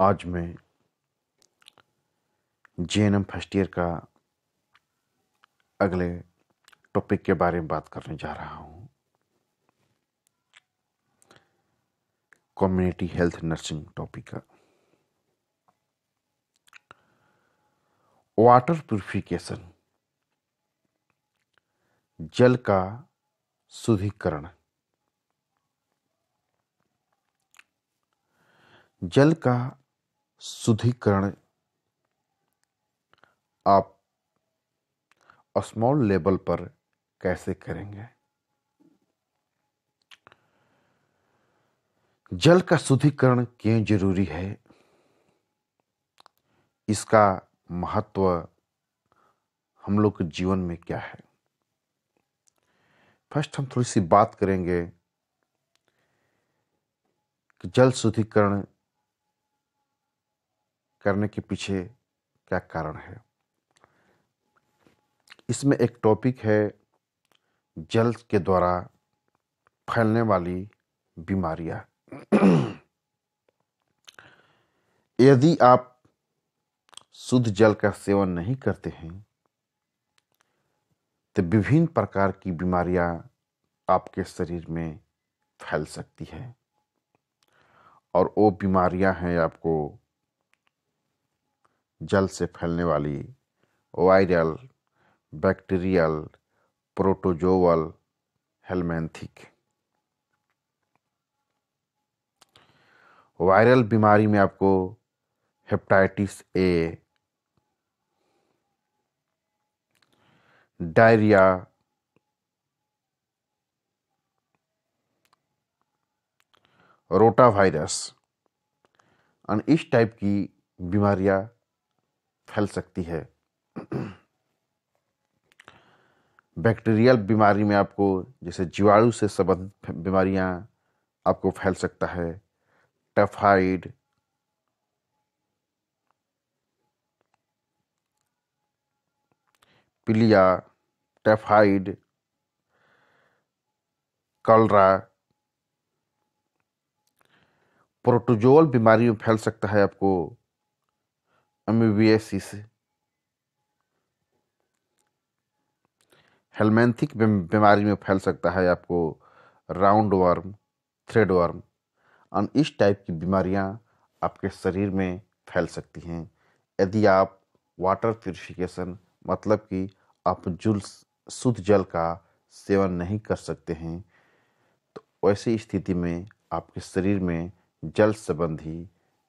आज मैं J N M first year का अगले टॉपिक के बारे में बात करने जा रहा हूँ कम्युनिटी हेल्थ नर्सिंग टॉपिक का वाटर प्यूरिफिकेशन जल का शुद्धिकरण जल का शुद्धिकरण आप स्मॉल लेवल पर कैसे करेंगे जल का शुद्धिकरण क्यों जरूरी है इसका महत्व हम लोग के जीवन में क्या है फर्स्ट हम थोड़ी सी बात करेंगे कि जल शुद्धिकरण करने के पीछे क्या कारण है इसमें एक टॉपिक है जल के द्वारा फैलने वाली बीमारियां यदि आप शुद्ध जल का सेवन नहीं करते हैं तो विभिन्न प्रकार की बीमारियां आपके शरीर में फैल सकती है और वो बीमारियां हैं आपको जल से फैलने वाली viral bacterial protozoal helminthic viral बीमारी में आपको hepatitis A diarrhoea rotavirus और इस टाइप की बीमारियां फैल सकती है बैक्टीरियल बीमारी में आपको जैसे जीवाणु से संबंध बीमारियां आपको फैल सकता है टफाइड पीलिया टैफाइड कलरा प्रोटोजोल बीमारी में फैल सकता है आपको अमीबियासी से हेलमेंथिक बीमारी में फैल सकता है आपको राउंड वर्म थ्रेड वर्म और इस टाइप की बीमारियां आपके शरीर में फैल सकती हैं यदि आप वाटर प्योरिफिकेशन मतलब कि आप जुल शुद्ध जल का सेवन नहीं कर सकते हैं तो ऐसी स्थिति में आपके शरीर में जल संबंधी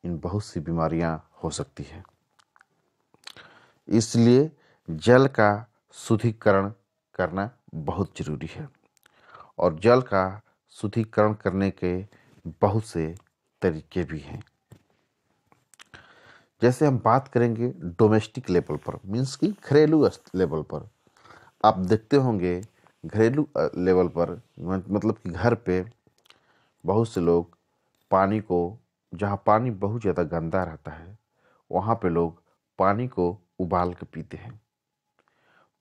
इन बहुत सी बीमारियां हो सकती हैं इसलिए जल का शुद्धिकरण करना बहुत ज़रूरी है और जल का शुद्धिकरण करने के बहुत से तरीके भी हैं जैसे हम बात करेंगे डोमेस्टिक लेवल पर मीन्स कि घरेलू लेवल पर आप देखते होंगे घरेलू लेवल पर मतलब कि घर पे बहुत से लोग पानी को जहाँ पानी बहुत ज़्यादा गंदा रहता है वहाँ पे लोग पानी को उबाल के पीते हैं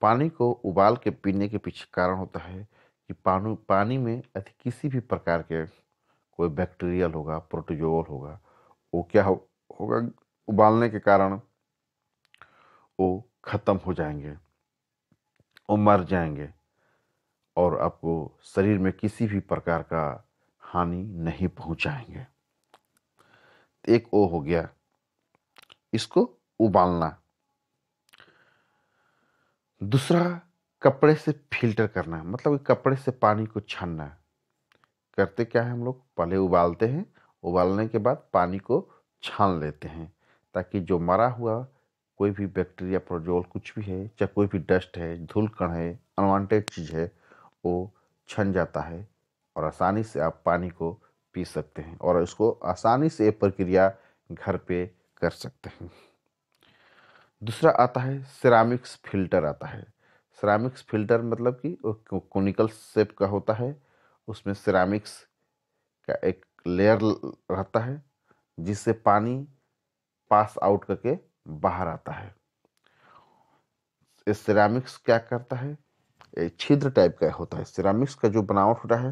पानी को उबाल के पीने के पीछे कारण होता है कि पानी पानी में अति किसी भी प्रकार के कोई बैक्टीरियल होगा प्रोटोजोल होगा वो क्या हो, होगा उबालने के कारण वो ख़त्म हो जाएंगे वो मर जाएंगे और आपको शरीर में किसी भी प्रकार का हानि नहीं पहुंचाएंगे एक ओ हो गया इसको उबालना दूसरा कपड़े से फिल्टर करना मतलब कपड़े से पानी को छानना करते क्या है हम लोग पहले उबालते हैं उबालने के बाद पानी को छान लेते हैं ताकि जो मरा हुआ कोई भी बैक्टीरिया प्रोजोल कुछ भी है चाहे कोई भी डस्ट है कण है अनवांटेड चीज़ है वो छन जाता है और आसानी से आप पानी को पी सकते हैं और इसको आसानी से ये प्रक्रिया घर पे कर सकते हैं दूसरा आता है सिरामिक्स फिल्टर आता है सिरामिक्स फिल्टर मतलब कि कोनिकल शेप का होता है उसमें सिरामिक्स का एक लेयर रहता है जिससे पानी पास आउट करके बाहर आता है इस सिरामिक्स क्या करता है ये छिद्र टाइप का होता है सिरामिक्स का जो बनावट होता है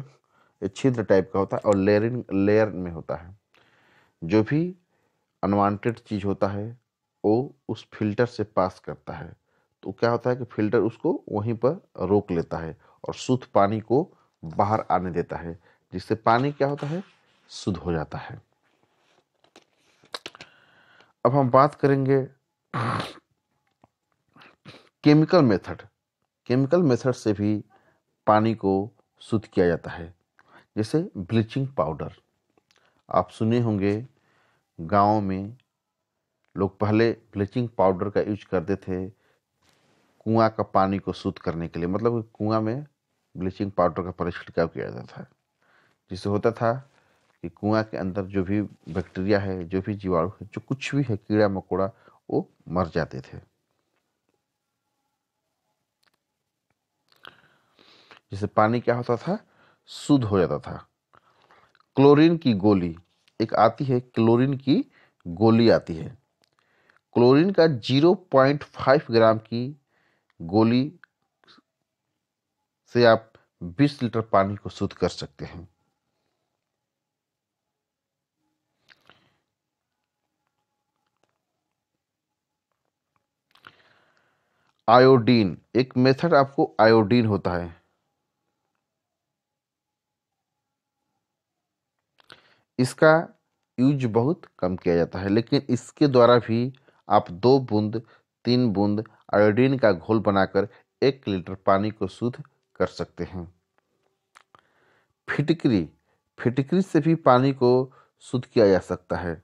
ये छिद्र टाइप का होता है और लेयरिंग लेयर में होता है जो भी अनवांटेड चीज़ होता है वो उस फिल्टर से पास करता है तो क्या होता है कि फिल्टर उसको वहीं पर रोक लेता है और शुद्ध पानी को बाहर आने देता है जिससे पानी क्या होता है शुद्ध हो जाता है अब हम बात करेंगे केमिकल मेथड केमिकल मेथड से भी पानी को शुद्ध किया जाता है जैसे ब्लीचिंग पाउडर आप सुने होंगे गाँव में लोग पहले ब्लीचिंग पाउडर का यूज करते थे कुआं का पानी को शुद्ध करने के लिए मतलब कुआं में ब्लीचिंग पाउडर का पहले छिड़काव किया जाता था जिससे होता था कि कुआं के अंदर जो भी बैक्टीरिया है जो भी जीवाणु है जो कुछ भी है कीड़ा मकोड़ा वो मर जाते थे जिससे पानी क्या होता था शुद्ध हो जाता था क्लोरीन की गोली एक आती है क्लोरीन की गोली आती है क्लोरीन का 0.5 ग्राम की गोली से आप 20 लीटर पानी को शुद्ध कर सकते हैं आयोडीन एक मेथड आपको आयोडीन होता है इसका यूज बहुत कम किया जाता है लेकिन इसके द्वारा भी आप दो बूंद तीन बूंद आयोडीन का घोल बनाकर एक लीटर पानी को शुद्ध कर सकते हैं फिटकरी फिटकरी से भी पानी को शुद्ध किया जा सकता है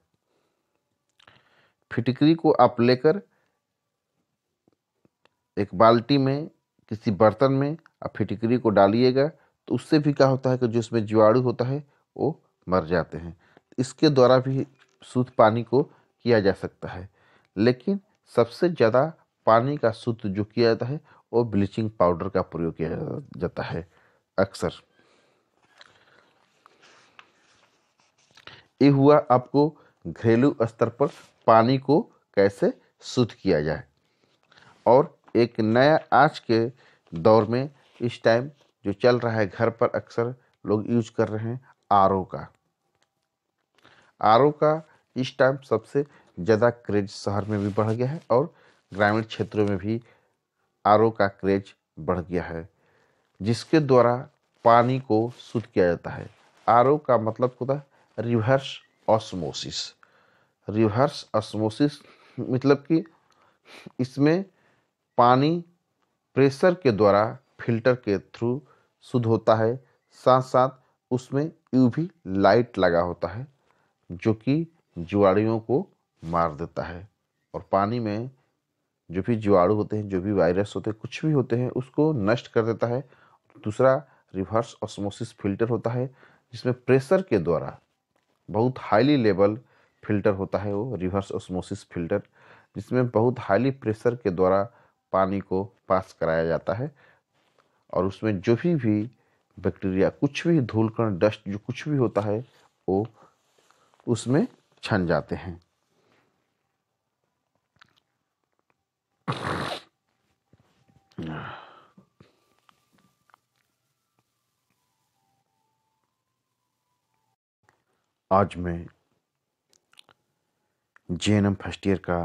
फिटकरी को आप लेकर एक बाल्टी में किसी बर्तन में आप फिटकरी को डालिएगा तो उससे भी क्या होता है कि जो जीवाणु होता है वो मर जाते हैं इसके द्वारा भी शुद्ध पानी को किया जा सकता है लेकिन सबसे ज़्यादा पानी का शुद्ध जो किया जाता है वो ब्लीचिंग पाउडर का प्रयोग किया जाता है अक्सर ये हुआ आपको घरेलू स्तर पर पानी को कैसे शुद्ध किया जाए और एक नया आज के दौर में इस टाइम जो चल रहा है घर पर अक्सर लोग यूज कर रहे हैं आर का आर का इस टाइम सबसे ज़्यादा क्रेज शहर में भी बढ़ गया है और ग्रामीण क्षेत्रों में भी आर का क्रेज बढ़ गया है जिसके द्वारा पानी को शुद्ध किया जाता है आर का मतलब होता है रिवर्स ऑस्मोसिस रिवर्स ऑस्मोसिस मतलब कि इसमें पानी प्रेशर के द्वारा फिल्टर के थ्रू शुद्ध होता है साथ साथ उसमें यूवी लाइट लगा होता है जो कि जुआड़ियों को मार देता है और पानी में जो भी जीवाणु होते हैं जो भी वायरस होते हैं कुछ भी होते हैं उसको नष्ट कर देता है दूसरा रिवर्स ऑस्मोसिस फिल्टर होता है जिसमें प्रेशर के द्वारा बहुत हाईली लेवल फिल्टर होता है वो रिवर्स ऑस्मोसिस फिल्टर जिसमें बहुत हाईली प्रेशर के द्वारा पानी को पास कराया जाता है और उसमें जो भी भी बैक्टीरिया कुछ भी धूलकण डस्ट जो कुछ भी होता है वो उसमें छन जाते हैं आज मैं J N M first year का